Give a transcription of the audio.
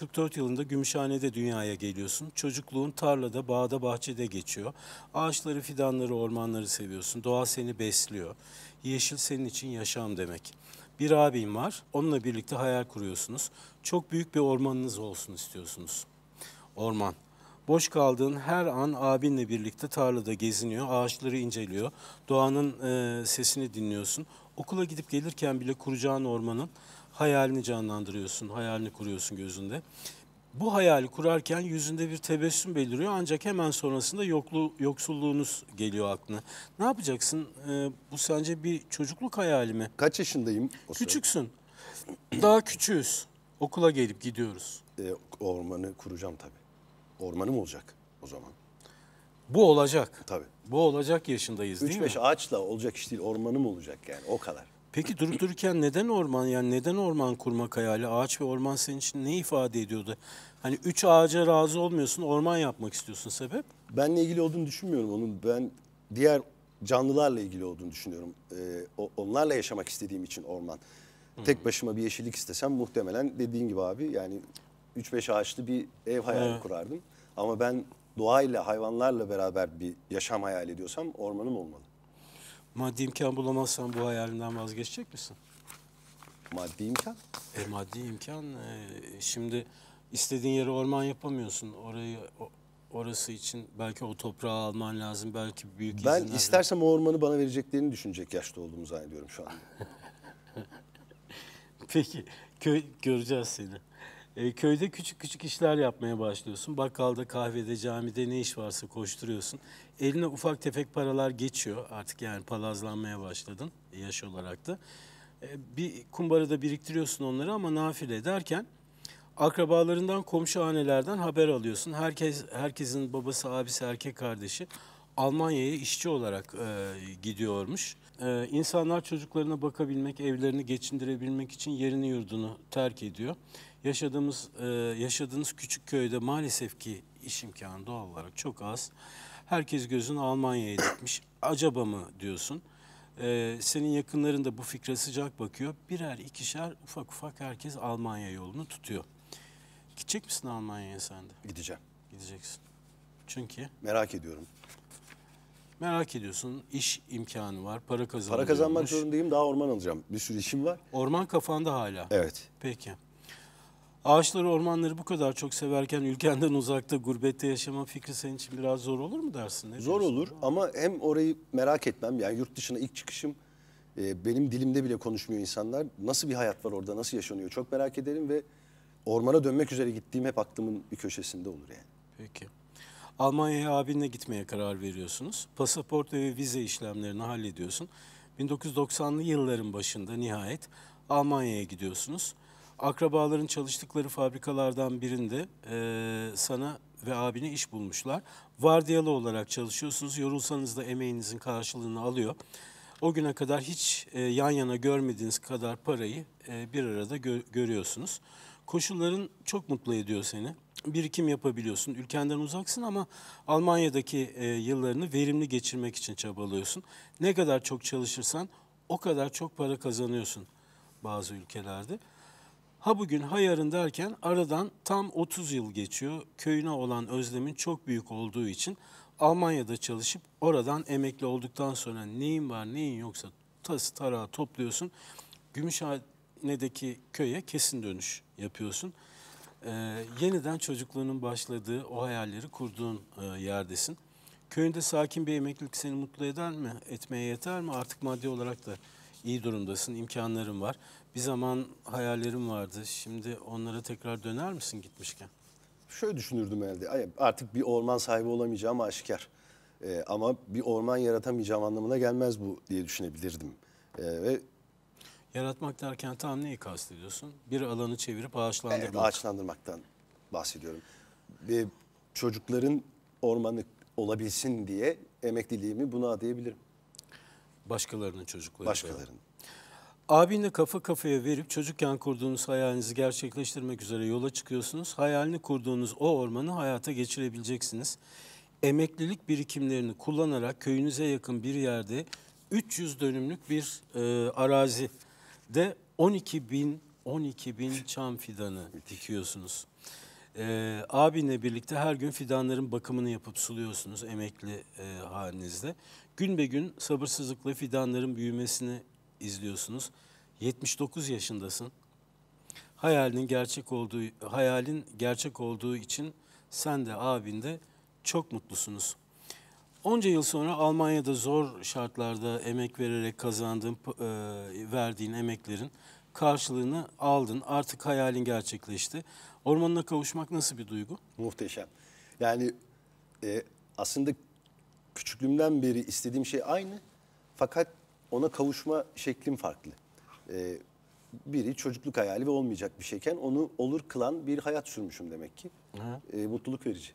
44 yılında Gümüşhane'de dünyaya geliyorsun. Çocukluğun tarlada, bağda, bahçede geçiyor. Ağaçları, fidanları, ormanları seviyorsun. Doğa seni besliyor. Yeşil senin için yaşam demek. Bir abim var. Onunla birlikte hayal kuruyorsunuz. Çok büyük bir ormanınız olsun istiyorsunuz. Orman. Boş kaldığın her an abinle birlikte tarlada geziniyor, ağaçları inceliyor, doğanın e, sesini dinliyorsun. Okula gidip gelirken bile kuracağın ormanın hayalini canlandırıyorsun, hayalini kuruyorsun gözünde. Bu hayali kurarken yüzünde bir tebessüm beliriyor ancak hemen sonrasında yoklu, yoksulluğunuz geliyor aklına. Ne yapacaksın? Ee, bu sence bir çocukluk hayali mi? Kaç yaşındayım? O Küçüksün. Daha küçüğüz. Okula gelip gidiyoruz. E, ormanı kuracağım tabii. Ormanım olacak o zaman. Bu olacak. Tabii. Bu olacak yaşındayız değil mi? 3-5 ağaçla olacak iş değil ormanım olacak yani o kadar. Peki durup dururken neden orman yani neden orman kurmak hayali? Ağaç ve orman senin için ne ifade ediyordu? Hani üç ağaca razı olmuyorsun orman yapmak istiyorsun sebep? Benle ilgili olduğunu düşünmüyorum onun. Ben diğer canlılarla ilgili olduğunu düşünüyorum. Ee, onlarla yaşamak istediğim için orman. Tek başıma bir yeşillik istesem muhtemelen dediğin gibi abi yani 3-5 ağaçlı bir ev hayali evet. kurardım. Ama ben doğayla hayvanlarla beraber bir yaşam hayal ediyorsam ormanım olmalı. Maddi imkan bulamazsan bu hayalinden vazgeçecek misin? Maddi imkan? E, maddi imkan. E, şimdi istediğin yere orman yapamıyorsun. Orayı orası için belki o toprağı alman lazım. Belki büyük Ben izinlerle. istersem o ormanı bana vereceklerini düşünecek yaşta olduğumu zannediyorum şu an. Peki. Kö göreceğiz seni. E, köyde küçük küçük işler yapmaya başlıyorsun. Bakkalda, kahvede, camide ne iş varsa koşturuyorsun. Eline ufak tefek paralar geçiyor. Artık yani palazlanmaya başladın yaş olarak da. E, bir kumbarada biriktiriyorsun onları ama nafile ederken akrabalarından, komşu hanelerden haber alıyorsun. Herkes herkesin babası, abisi, erkek kardeşi Almanya'ya işçi olarak e, gidiyormuş e, insanlar çocuklarına bakabilmek, evlerini geçindirebilmek için yerini yurdunu terk ediyor. Yaşadığımız, e, yaşadığınız küçük köyde maalesef ki iş imkanı doğal olarak çok az. Herkes gözünü Almanya'ya dikmiş. Acaba mı diyorsun? Ee, senin yakınların da bu fikre sıcak bakıyor. Birer ikişer ufak ufak herkes Almanya yolunu tutuyor. Gidecek misin Almanya'ya sen de? Gideceğim. Gideceksin. Çünkü Merak ediyorum. Merak ediyorsun. iş imkanı var. Para kazanmak Para kazanmak zorundayım. Daha orman alacağım. Bir sürü işim var. Orman kafanda hala. Evet. Peki. Ağaçları, ormanları bu kadar çok severken ülkenden uzakta, gurbette yaşama fikri senin için biraz zor olur mu dersin? Ne zor olur ama? ama hem orayı merak etmem. Yani yurt dışına ilk çıkışım e, benim dilimde bile konuşmuyor insanlar. Nasıl bir hayat var orada, nasıl yaşanıyor çok merak ederim ve ormana dönmek üzere gittiğim hep aklımın bir köşesinde olur yani. Peki. Almanya'ya abinle gitmeye karar veriyorsunuz. Pasaport ve vize işlemlerini hallediyorsun. 1990'lı yılların başında nihayet Almanya'ya gidiyorsunuz. Akrabaların çalıştıkları fabrikalardan birinde e, sana ve abine iş bulmuşlar. Vardiyalı olarak çalışıyorsunuz. Yorulsanız da emeğinizin karşılığını alıyor. O güne kadar hiç e, yan yana görmediğiniz kadar parayı e, bir arada gö görüyorsunuz. Koşulların çok mutlu ediyor seni birikim yapabiliyorsun. Ülkenden uzaksın ama Almanya'daki e, yıllarını verimli geçirmek için çabalıyorsun. Ne kadar çok çalışırsan o kadar çok para kazanıyorsun bazı ülkelerde. Ha bugün ha yarın derken aradan tam 30 yıl geçiyor. Köyüne olan özlemin çok büyük olduğu için Almanya'da çalışıp oradan emekli olduktan sonra neyin var neyin yoksa tası tarağı topluyorsun. Gümüşhane'deki köye kesin dönüş yapıyorsun e, yeniden çocukluğunun başladığı o hayalleri kurduğun e, yerdesin. Köyünde sakin bir emeklilik seni mutlu eder mi? Etmeye yeter mi? Artık maddi olarak da iyi durumdasın, imkanların var. Bir zaman hayallerim vardı. Şimdi onlara tekrar döner misin gitmişken? Şöyle düşünürdüm herhalde. Artık bir orman sahibi olamayacağım aşikar. Ee, ama bir orman yaratamayacağım anlamına gelmez bu diye düşünebilirdim. Ee, ve Yaratmak derken tam neyi kastediyorsun? Bir alanı çevirip ağaçlandırmak. Evet, ağaçlandırmaktan bahsediyorum. Ve çocukların ormanı olabilsin diye emekliliğimi buna adayabilirim. Başkalarının çocukları. Başkalarının. Abinle kafa kafaya verip çocukken kurduğunuz hayalinizi gerçekleştirmek üzere yola çıkıyorsunuz. Hayalini kurduğunuz o ormanı hayata geçirebileceksiniz. Emeklilik birikimlerini kullanarak köyünüze yakın bir yerde 300 dönümlük bir e, arazi de 12 bin 12 bin çam fidanı dikiyorsunuz. Ee, abinle birlikte her gün fidanların bakımını yapıp suluyorsunuz emekli e, halinizde. Gün be gün sabırsızlıkla fidanların büyümesini izliyorsunuz. 79 yaşındasın. Hayalin gerçek olduğu hayalin gerçek olduğu için sen de abin de çok mutlusunuz. Onca yıl sonra Almanya'da zor şartlarda emek vererek kazandığın, e, verdiğin emeklerin karşılığını aldın. Artık hayalin gerçekleşti. Ormanına kavuşmak nasıl bir duygu? Muhteşem. Yani e, aslında küçüklüğümden beri istediğim şey aynı. Fakat ona kavuşma şeklim farklı. E, biri çocukluk hayali ve olmayacak bir şeyken onu olur kılan bir hayat sürmüşüm demek ki. E, mutluluk verici.